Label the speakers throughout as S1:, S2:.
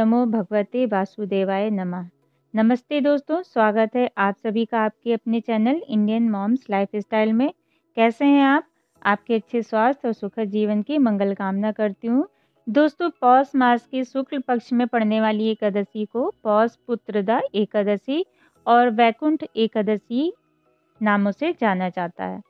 S1: नमो भगवते वासुदेवाय नमः नमस्ते दोस्तों स्वागत है आप सभी का आपके अपने चैनल इंडियन मॉम्स लाइफस्टाइल में कैसे हैं आप आपके अच्छे स्वास्थ्य और सुखद जीवन की मंगल कामना करती हूँ दोस्तों पौष मास के शुक्ल पक्ष में पड़ने वाली एकादशी को पौष पुत्रदा एकादशी और वैकुंठ एकादशी नामों से जाना जाता है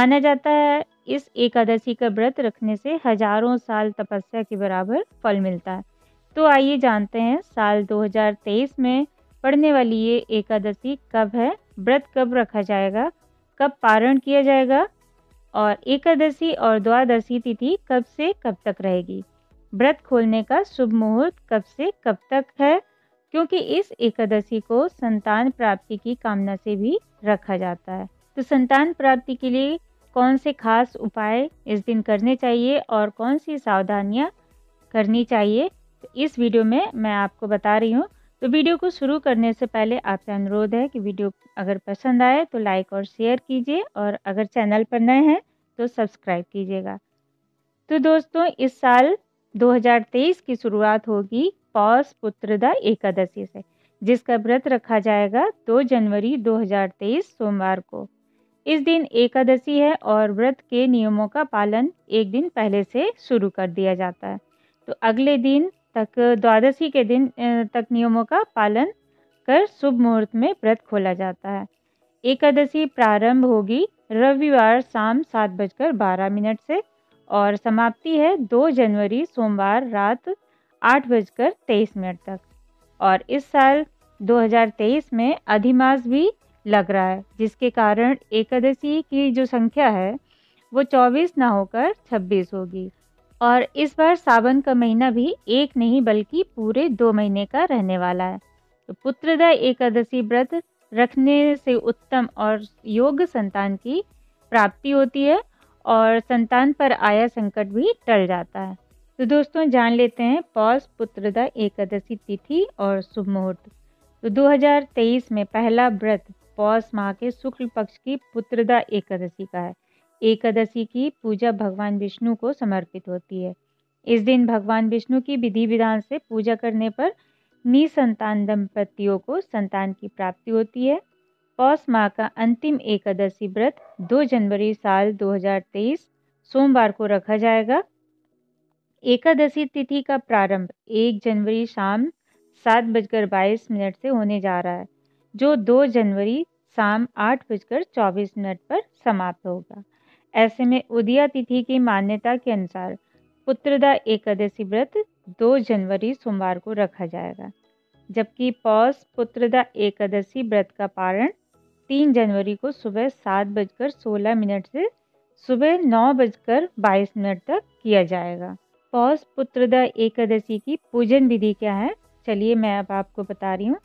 S1: माना जाता है इस एकादशी का व्रत रखने से हजारों साल तपस्या के बराबर फल मिलता है तो आइए जानते हैं साल 2023 में पड़ने वाली ये एकादशी कब है व्रत कब रखा जाएगा कब पारण किया जाएगा और एकादशी और द्वादशी तिथि कब से कब तक रहेगी व्रत खोलने का शुभ मुहूर्त कब से कब तक है क्योंकि इस एकादशी को संतान प्राप्ति की कामना से भी रखा जाता है तो संतान प्राप्ति के लिए कौन से खास उपाय इस दिन करने चाहिए और कौन सी सावधानियाँ करनी चाहिए तो इस वीडियो में मैं आपको बता रही हूँ तो वीडियो को शुरू करने से पहले आपसे अनुरोध है कि वीडियो अगर पसंद आए तो लाइक और शेयर कीजिए और अगर चैनल पर नए हैं तो सब्सक्राइब कीजिएगा तो दोस्तों इस साल 2023 की शुरुआत होगी पौष पुत्रदा एकादशी से जिसका व्रत रखा जाएगा 2 जनवरी 2023 सोमवार को इस दिन एकादशी है और व्रत के नियमों का पालन एक दिन पहले से शुरू कर दिया जाता है तो अगले दिन तक द्वादशी के दिन तक नियमों का पालन कर शुभ मुहूर्त में व्रत खोला जाता है एकादशी प्रारंभ होगी रविवार शाम सात बजकर बारह मिनट से और समाप्ति है दो जनवरी सोमवार रात आठ बजकर तेईस मिनट तक और इस साल 2023 में अधिमास भी लग रहा है जिसके कारण एकादशी की जो संख्या है वो 24 ना होकर 26 होगी और इस बार सावन का महीना भी एक नहीं बल्कि पूरे दो महीने का रहने वाला है तो पुत्रदा एकादशी व्रत रखने से उत्तम और योग्य संतान की प्राप्ति होती है और संतान पर आया संकट भी टल जाता है तो दोस्तों जान लेते हैं पौष पुत्रदा एकादशी तिथि और शुभ मुहूर्त तो 2023 में पहला व्रत पौष माह के शुक्ल पक्ष की पुत्रदा एकादशी का है एकादशी की पूजा भगवान विष्णु को समर्पित होती है इस दिन भगवान विष्णु की विधि विधान से पूजा करने पर निसंतान दंपतियों को संतान की प्राप्ति होती है पौष माह का अंतिम एकादशी व्रत 2 जनवरी साल 2023 सोमवार को रखा जाएगा एकादशी तिथि का प्रारंभ 1 जनवरी शाम सात बजकर बाईस मिनट से होने जा रहा है जो 2 जनवरी शाम आठ बजकर चौबीस मिनट पर समाप्त होगा ऐसे में उदिया तिथि की मान्यता के अनुसार पुत्रदा एकादशी व्रत 2 जनवरी सोमवार को रखा जाएगा जबकि पौष पुत्रदा एकादशी व्रत का पारण 3 जनवरी को सुबह सात बजकर सोलह मिनट से सुबह नौ बजकर बाईस मिनट तक किया जाएगा पौष पुत्रदा एकादशी की पूजन विधि क्या है चलिए मैं अब आपको बता रही हूँ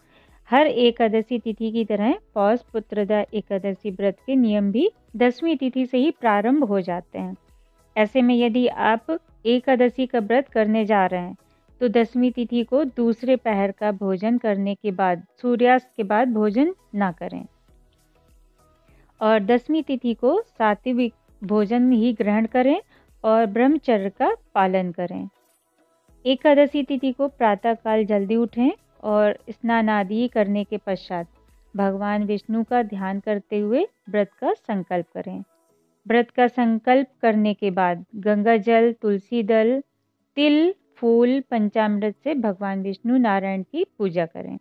S1: हर एकादशी तिथि की तरह पौष पुत्रदा एकादशी व्रत के नियम भी दसवीं तिथि से ही प्रारंभ हो जाते हैं ऐसे में यदि आप एकादशी का व्रत करने जा रहे हैं तो दसवीं तिथि को दूसरे पहर का भोजन करने के बाद सूर्यास्त के बाद भोजन ना करें और दसवीं तिथि को सात्विक भोजन ही ग्रहण करें और ब्रह्मचर्य का पालन करें एकादशी तिथि को प्रातःकाल जल्दी उठें और स्नान आदि करने के पश्चात भगवान विष्णु का ध्यान करते हुए व्रत का संकल्प करें व्रत का संकल्प करने के बाद गंगा जल तुलसी दल तिल फूल पंचामृत से भगवान विष्णु नारायण की पूजा करें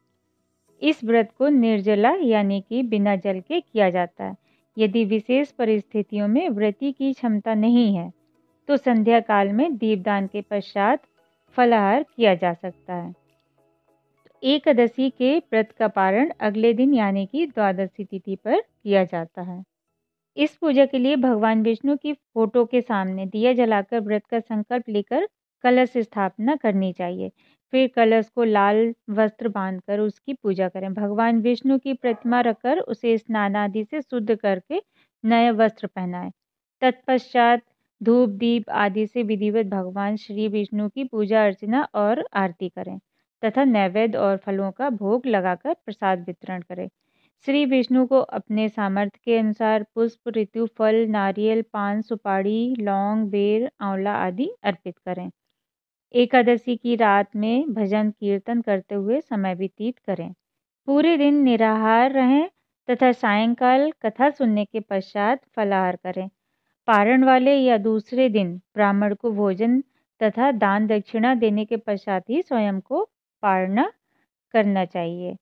S1: इस व्रत को निर्जला यानी कि बिना जल के किया जाता है यदि विशेष परिस्थितियों में व्रती की क्षमता नहीं है तो संध्या काल में दीपदान के पश्चात फलाहार किया जा सकता है एकादशी के व्रत का पारण अगले दिन यानी कि द्वादशी तिथि पर किया जाता है इस पूजा के लिए भगवान विष्णु की फोटो के सामने दिया जलाकर व्रत का संकल्प लेकर कलश स्थापना करनी चाहिए फिर कलश को लाल वस्त्र बांधकर उसकी पूजा करें भगवान विष्णु की प्रतिमा रखकर उसे स्नान आदि से शुद्ध करके नए वस्त्र पहनाएं तत्पश्चात धूप दीप आदि से विधिवत भगवान श्री विष्णु की पूजा अर्चना और आरती करें तथा नैवेद्य और फलों का भोग लगाकर प्रसाद वितरण करें श्री विष्णु को अपने सामर्थ्य के अनुसार पुष्प ऋतु फल नारियल पान सुपारी लौंग बेर आंवला आदि अर्पित करें एकादशी की रात में भजन कीर्तन करते हुए समय व्यतीत करें पूरे दिन निराहार रहें तथा सायंकाल कथा सुनने के पश्चात फलाहार करें पारण वाले या दूसरे दिन ब्राह्मण को भोजन तथा दान दक्षिणा देने के पश्चात ही स्वयं को पारना करना चाहिए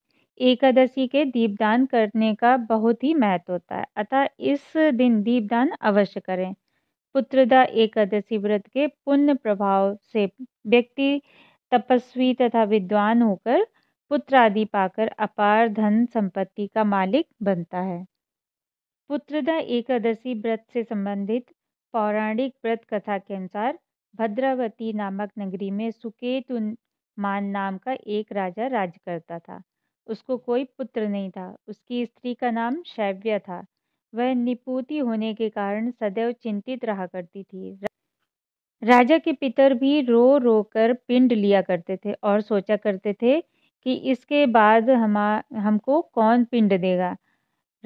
S1: एकादशी के दीपदान करने का बहुत ही महत्व होता है अतः इस दिन दीपदान अवश्य करें पुत्रदा एकादशी व्रत के पुण्य प्रभाव से व्यक्ति तपस्वी तथा विद्वान होकर पुत्र आदि पाकर अपार धन संपत्ति का मालिक बनता है पुत्रदा एकादशी व्रत से संबंधित पौराणिक व्रत कथा के अनुसार भद्रावती नामक नगरी में सुकेतु मान नाम का एक राजा राज करता था उसको कोई पुत्र नहीं था उसकी स्त्री का नाम शैव्य था वह निपुति होने के कारण सदैव चिंतित रहा करती थी राजा के पितर भी रो रो कर पिंड लिया करते थे और सोचा करते थे कि इसके बाद हम हमको कौन पिंड देगा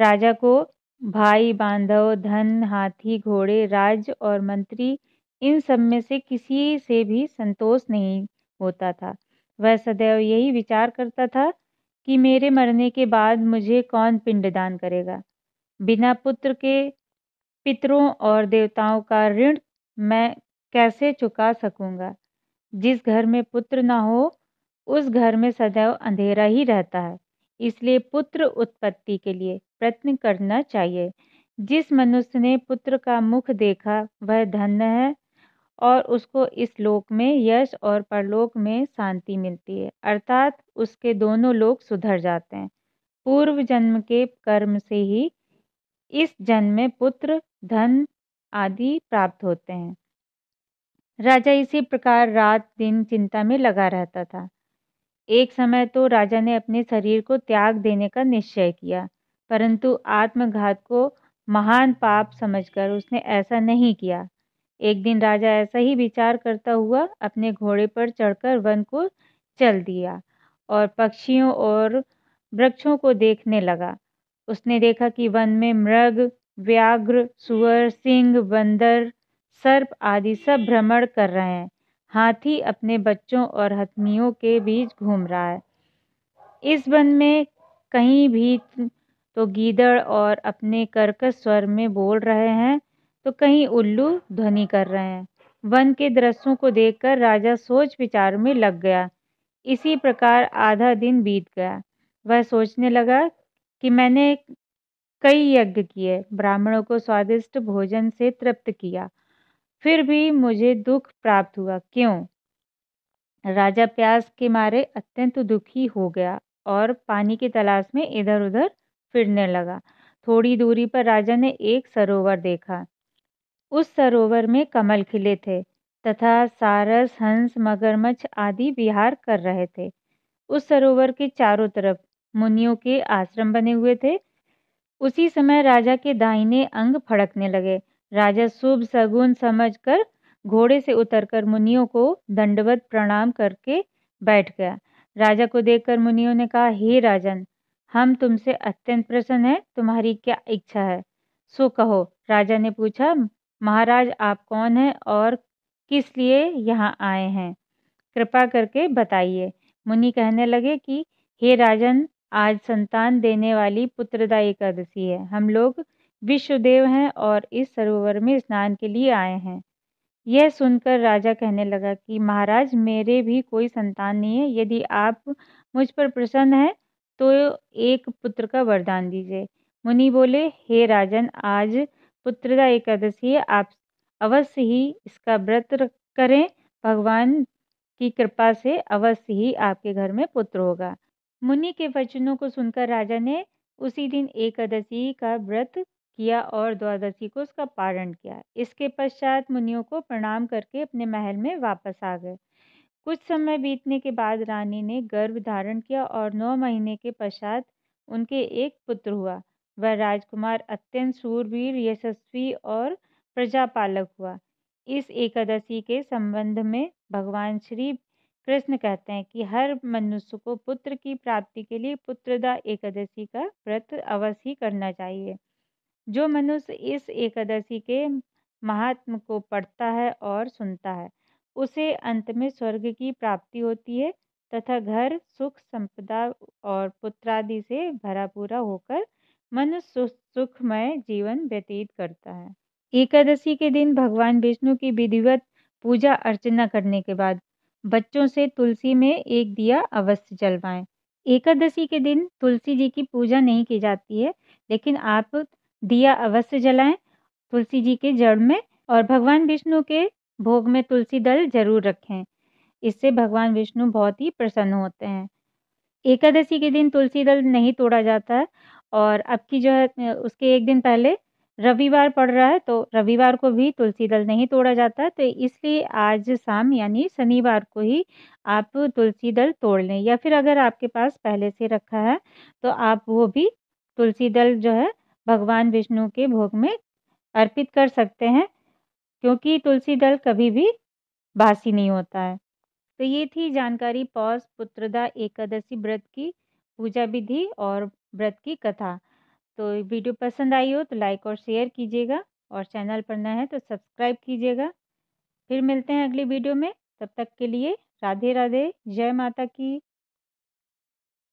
S1: राजा को भाई बांधव धन हाथी घोड़े राज और मंत्री इन सब में से किसी से भी संतोष नहीं होता था वह सदैव यही विचार करता था कि मेरे मरने के बाद मुझे कौन पिंडदान करेगा बिना पुत्र के पितरों और देवताओं का ऋण मैं कैसे चुका सकूंगा जिस घर में पुत्र ना हो उस घर में सदैव अंधेरा ही रहता है इसलिए पुत्र उत्पत्ति के लिए प्रयत्न करना चाहिए जिस मनुष्य ने पुत्र का मुख देखा वह धन्य है और उसको इस लोक में यश और परलोक में शांति मिलती है अर्थात उसके दोनों लोग सुधर जाते हैं पूर्व जन्म के कर्म से ही इस जन्म में पुत्र धन आदि प्राप्त होते हैं राजा इसी प्रकार रात दिन चिंता में लगा रहता था एक समय तो राजा ने अपने शरीर को त्याग देने का निश्चय किया परंतु आत्मघात को महान पाप समझकर उसने ऐसा नहीं किया एक दिन राजा ऐसा ही विचार करता हुआ अपने घोड़े पर चढ़कर वन को चल दिया और पक्षियों और वृक्षों को देखने लगा उसने देखा कि वन में मृग व्याघ्र सुअर सिंह बंदर सर्प आदि सब भ्रमण कर रहे हैं हाथी अपने बच्चों और हथनियों के बीच घूम रहा है इस वन में कहीं भी तो गीदड़ और अपने कर्कश स्वर में बोल रहे हैं तो कहीं उल्लू ध्वनि कर रहे हैं वन के दृश्यों को देखकर राजा सोच विचार में लग गया इसी प्रकार आधा दिन बीत गया वह सोचने लगा कि मैंने कई यज्ञ किए ब्राह्मणों को स्वादिष्ट भोजन से तृप्त किया फिर भी मुझे दुख प्राप्त हुआ क्यों राजा प्यास के मारे अत्यंत दुखी हो गया और पानी की तलाश में इधर उधर फिरने लगा थोड़ी दूरी पर राजा ने एक सरोवर देखा उस सरोवर में कमल खिले थे तथा सारस हंस मगरमच्छ आदि विहार कर रहे थे उस सरोवर के चारों तरफ मुनियों के आश्रम बने हुए थे उसी समय राजा के दाहिने अंग फड़कने लगे राजा शुभ सगुन समझकर घोड़े से उतरकर मुनियों को दंडवत प्रणाम करके बैठ गया राजा को देखकर मुनियों ने कहा हे राजन हम तुमसे अत्यंत प्रसन्न हैं तुम्हारी क्या इच्छा है सो कहो राजा ने पूछा महाराज आप कौन हैं और किस लिए यहाँ आए हैं कृपा करके बताइए मुनि कहने लगे कि हे राजन आज संतान देने वाली पुत्रदा एकादशी है हम लोग विश्वदेव हैं और इस सरोवर में स्नान के लिए आए हैं यह सुनकर राजा कहने लगा कि महाराज मेरे भी कोई संतान नहीं है यदि आप मुझ पर प्रसन्न हैं तो एक पुत्र का वरदान दीजिए मुनि बोले हे राजन आज का एकादशी है आप अवश्य ही इसका व्रत करें भगवान की कृपा से अवश्य ही आपके घर में पुत्र होगा मुनि के वचनों को सुनकर राजा ने उसी दिन एकादशी का व्रत किया और द्वादशी को उसका पारण किया इसके पश्चात मुनियों को प्रणाम करके अपने महल में वापस आ गए कुछ समय बीतने के बाद रानी ने गर्भ धारण किया और नौ महीने के पश्चात उनके एक पुत्र हुआ वह राजकुमार अत्यंत सूरवीर यशस्वी और प्रजापालक हुआ इस एकादशी के संबंध में भगवान श्री कृष्ण कहते हैं कि हर मनुष्य को पुत्र की प्राप्ति के लिए पुत्रदा एकादशी का व्रत अवश्य करना चाहिए जो मनुष्य इस एकादशी के महात्म को पढ़ता है और सुनता है उसे अंत में स्वर्ग की प्राप्ति होती है तथा घर सुख संपदा और पुत्रादि से भरा पूरा होकर मन सुखमय जीवन व्यतीत करता है एकादशी के दिन भगवान विष्णु की विधिवत पूजा अर्चना करने के बाद बच्चों से तुलसी में एक दिया अवश्य जलवाएं एकादशी के दिन तुलसी जी की पूजा नहीं की जाती है लेकिन आप दिया अवश्य जलाएं तुलसी जी के जड़ में और भगवान विष्णु के भोग में तुलसी दल जरूर रखें इससे भगवान विष्णु बहुत ही प्रसन्न होते हैं एकादशी के दिन तुलसी दल नहीं तोड़ा जाता है और अब की जो है उसके एक दिन पहले रविवार पड़ रहा है तो रविवार को भी तुलसी दल नहीं तोड़ा जाता तो इसलिए आज शाम यानी शनिवार को ही आप तुलसी दल तोड़ लें या फिर अगर आपके पास पहले से रखा है तो आप वो भी तुलसी दल जो है भगवान विष्णु के भोग में अर्पित कर सकते हैं क्योंकि तुलसी दल कभी भी बासी नहीं होता है तो ये थी जानकारी पौष पुत्रदा एकादशी व्रत की पूजा विधि और व्रत की कथा तो वीडियो पसंद आई हो तो लाइक और शेयर कीजिएगा और चैनल पर नया है तो सब्सक्राइब कीजिएगा फिर मिलते हैं अगली वीडियो में तब तक के लिए राधे राधे जय माता की